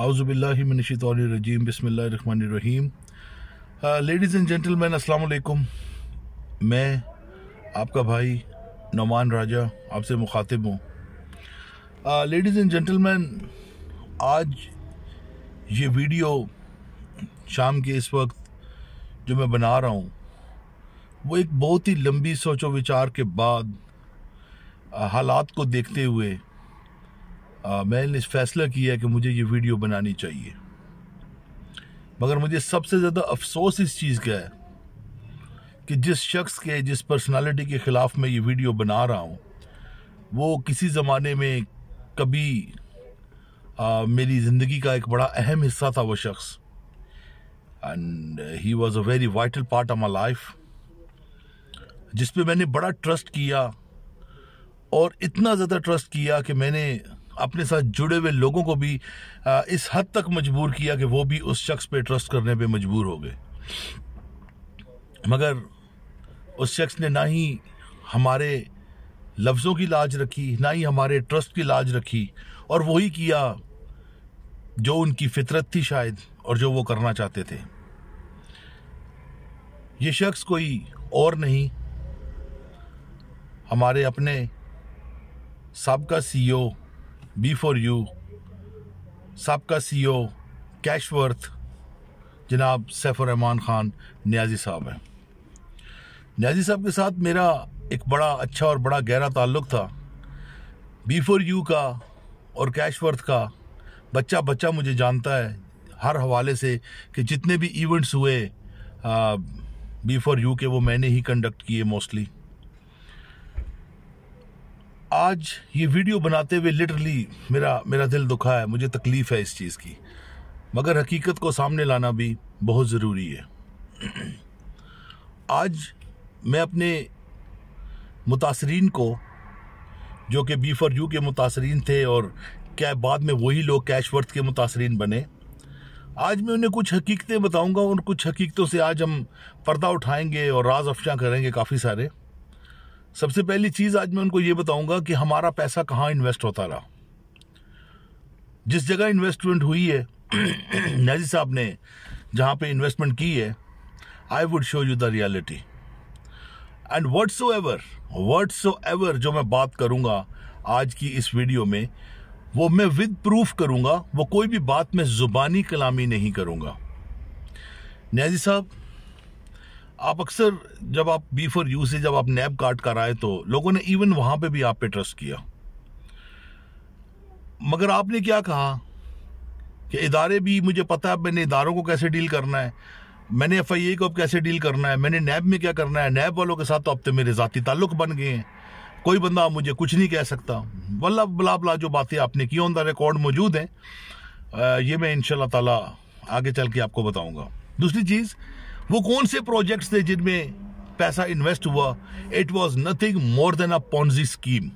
आउज़बिल्लिमिनशीम बसमीम ladies and gentleman अस्सलाम मैं आपका भाई नमान राजा आपसे मुखातिब हूँ लेडीज़ एंड जेंटलमैन आज ये वीडियो शाम के इस वक्त जो मैं बना रहा हूँ वो एक बहुत ही लंबी सोचो विचार के बाद uh, हालात को देखते हुए आ, मैंने फैसला किया कि मुझे ये वीडियो बनानी चाहिए मगर मुझे सबसे ज़्यादा अफसोस इस चीज़ का है कि जिस शख्स के जिस पर्सनालिटी के ख़िलाफ़ मैं ये वीडियो बना रहा हूँ वो किसी ज़माने में कभी आ, मेरी ज़िंदगी का एक बड़ा अहम हिस्सा था वो शख्स and he was a very vital part of my life जिस पे मैंने बड़ा ट्रस्ट किया और इतना ज़्यादा ट्रस्ट किया कि मैंने अपने साथ जुड़े हुए लोगों को भी इस हद तक मजबूर किया कि वो भी उस शख्स पे ट्रस्ट करने पे मजबूर हो गए मगर उस शख्स ने ना ही हमारे लफ्ज़ों की लाज रखी ना ही हमारे ट्रस्ट की लाज रखी और वही किया जो उनकी फितरत थी शायद और जो वो करना चाहते थे ये शख्स कोई और नहीं हमारे अपने सबका सीईओ बी फॉर यू सबका सी ओ कैश वर्थ जनाब सैफुर रहमान ख़ान न्याजी साहब हैं न्याजी साहब के साथ मेरा एक बड़ा अच्छा और बड़ा गहरा ताल्लुक था बी फॉर यू का और कैश वर्थ का बच्चा बच्चा मुझे जानता है हर हवाले से कि जितने भी इवेंट्स हुए बी फॉर यू के वो मैंने ही कंडक्ट किए मोस्टली आज ये वीडियो बनाते हुए लिटरली मेरा मेरा दिल दुखा है मुझे तकलीफ है इस चीज़ की मगर हकीकत को सामने लाना भी बहुत ज़रूरी है आज मैं अपने मुतासरीन को जो कि बी फॉर यू के मुतासरीन थे और क्या बाद में वही लोग कैशवर्थ के मुतासरीन बने आज मैं उन्हें कुछ हकीकतें बताऊंगा और कुछ हकीकतों से आज हम पर्दा उठाएंगे और राज अफशा करेंगे काफ़ी सारे सबसे पहली चीज़ आज मैं उनको ये बताऊंगा कि हमारा पैसा कहाँ इन्वेस्ट होता रहा जिस जगह इन्वेस्टमेंट हुई है नजी साहब ने जहाँ पे इन्वेस्टमेंट की है I would show you the reality and words ever words ever जो मैं बात करूँगा आज की इस वीडियो में वो मैं विद प्रूफ करूँगा वो कोई भी बात मैं ज़ुबानी कलामी नहीं करूँगा न्याजी साहब आप अक्सर जब आप बी फॉर यू से जब आप नैब कार्ड कराए तो लोगों ने इवन वहां पे भी आप पे ट्रस्ट किया मगर आपने क्या कहा कि इदारे भी मुझे पता है मैंने इदारों को कैसे डील करना है मैंने एफ आई ए को अब कैसे डील करना है मैंने नैब में क्या करना है नैब वालों के साथ तो अब तो मेरे ज़ाती ताल्लुक बन गए हैं कोई बंदा मुझे कुछ नहीं कह सकता वल्ला बला बला जो बातें आपने की ऑन द रिकॉर्ड मौजूद हैं ये मैं इन ताला आगे चल के आपको बताऊंगा दूसरी चीज़ वो कौन से प्रोजेक्ट्स थे जिनमें पैसा इन्वेस्ट हुआ it was nothing more than a Ponzi scheme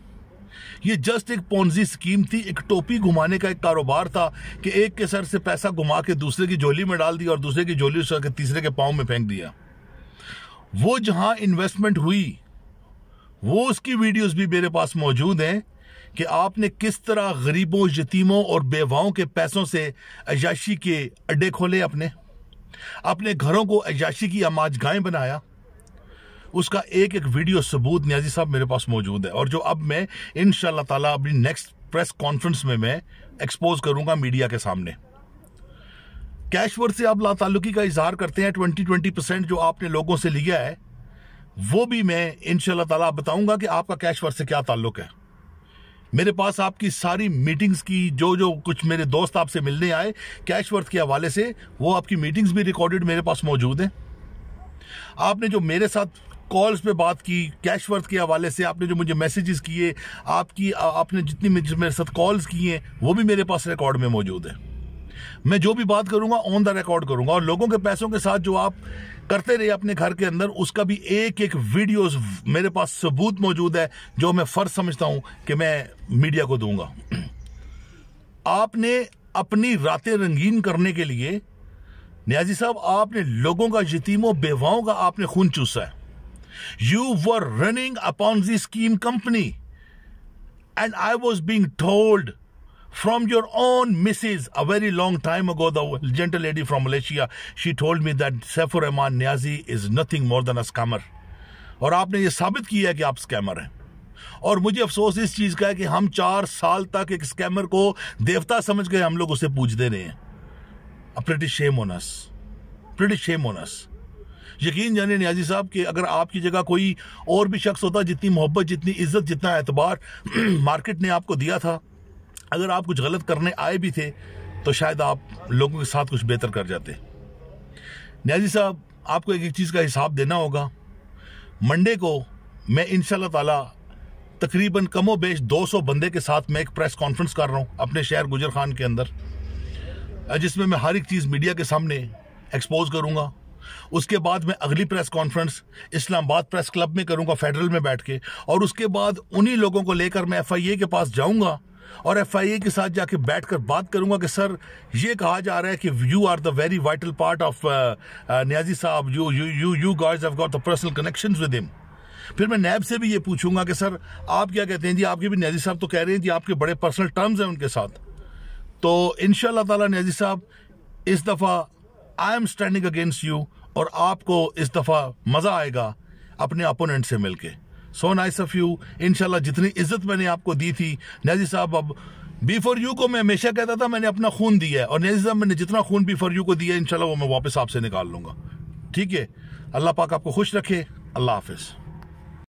ये जस्ट एक पॉन्जी स्कीम थी एक टोपी घुमाने का एक कारोबार था कि एक के सर से पैसा घुमा के दूसरे की झोली में डाल दिया और दूसरे की झोली से तीसरे के पाँव में फेंक दिया वो जहां इन्वेस्टमेंट हुई वो उसकी वीडियोस भी मेरे पास मौजूद हैं कि आपने किस तरह गरीबों यतीमों और बेवाओं के पैसों से अजाशी के अड्डे खोले अपने अपने घरों को एजाशी की गायें बनाया उसका एक एक वीडियो सबूत न्याजी साहब मेरे पास मौजूद है और जो अब मैं इन ताला अपनी नेक्स्ट प्रेस कॉन्फ्रेंस में मैं एक्सपोज करूंगा मीडिया के सामने कैशवर से आप लातालुकी का इजहार करते हैं ट्वेंटी ट्वेंटी परसेंट जो आपने लोगों से लिया है वो भी मैं इन ताला बताऊंगा कि आपका कैशवर से क्या ताल्लुक है मेरे पास आपकी सारी मीटिंग्स की जो जो कुछ मेरे दोस्त आपसे मिलने आए कैशवर्थ के हवाले से वो आपकी मीटिंग्स भी रिकॉर्डेड मेरे पास मौजूद हैं आपने जो मेरे साथ कॉल्स पे बात की कैशवर्थ के हवाले से आपने जो मुझे मैसेजेस किए आपकी आ, आपने जितनी मेरे साथ कॉल्स की हैं वो भी मेरे पास रिकॉर्ड में मौजूद है मैं जो भी बात करूंगा ऑन द रिकॉर्ड करूंगा और लोगों के पैसों के साथ जो आप करते रहे अपने घर के अंदर उसका भी एक एक वीडियोस मेरे पास सबूत मौजूद है जो मैं फर्ज समझता हूं कि मैं मीडिया को दूंगा आपने अपनी रातें रंगीन करने के लिए न्याजी साहब आपने लोगों का यतीमों बेवाओं का आपने खून चूसा है you were running upon the scheme company and I was being told from your own missus a very long time ago the gentle lady from malaysia she told me that saifur rahman niazi is nothing more than a scammer और आपने ये साबित किया है कि आप scammer हैं और मुझे अफसोस इस चीज़ का है कि हम चार साल तक एक स्कैमर को देवता समझ गए हम लोग उसे पूजते रहे हैं British shame on us British shame on us यकीन जाने न्याजी साहब कि अगर आपकी जगह कोई और भी शख्स होता जितनी मोहब्बत जितनी इज्जत जितना एतबार मार्केट ने आपको दिया था अगर आप कुछ गलत करने आए भी थे तो शायद आप लोगों के साथ कुछ बेहतर कर जाते न्याजी साहब आपको एक एक चीज़ का हिसाब देना होगा मंडे को मैं इन ताला तकरीबन कमो बेश 200 बंदे के साथ मैं एक प्रेस कॉन्फ्रेंस कर रहा हूँ अपने शहर गुजर खान के अंदर जिसमें मैं हर एक चीज़ मीडिया के सामने एक्सपोज करूँगा उसके बाद मैं अगली press conference Islamabad press club में करूँगा फेडरल में बैठ के और उसके बाद उन्हीं लोगों को लेकर मैं एफ के पास जाऊँगा और ए के साथ जाके बैठकर बात करूंगा कि सर ये कहा जा रहा है कि you are the very vital part of Niazi साहब you you you you guys have got the personal connection with him फिर मैं नैब से भी ये पूछूंगा कि सर आप क्या कहते हैं जी आपके भी न्याजी साहब तो कह रहे हैं जी आपके बड़े पर्सनल टर्म्स हैं उनके साथ तो इन ताला न्याजी साहब इस दफ़ा I am standing against you और आपको इस दफ़ा मज़ा आएगा अपने अपोनेंट से मिलकर सो नाइस ऑफ यू इनशाला जितनी इज्जत मैंने आपको दी थी नजी साहब अब बी फॉर यू को मैं हमेशा कहता था मैंने अपना खून दिया है और नजी साहब मैंने जितना खून बी फॉर यू को दिया है इनशाला वो मैं वापस आपसे निकाल लूँगा ठीक है अल्लाह पाक आपको खुश रखे अल्लाह हाफिज़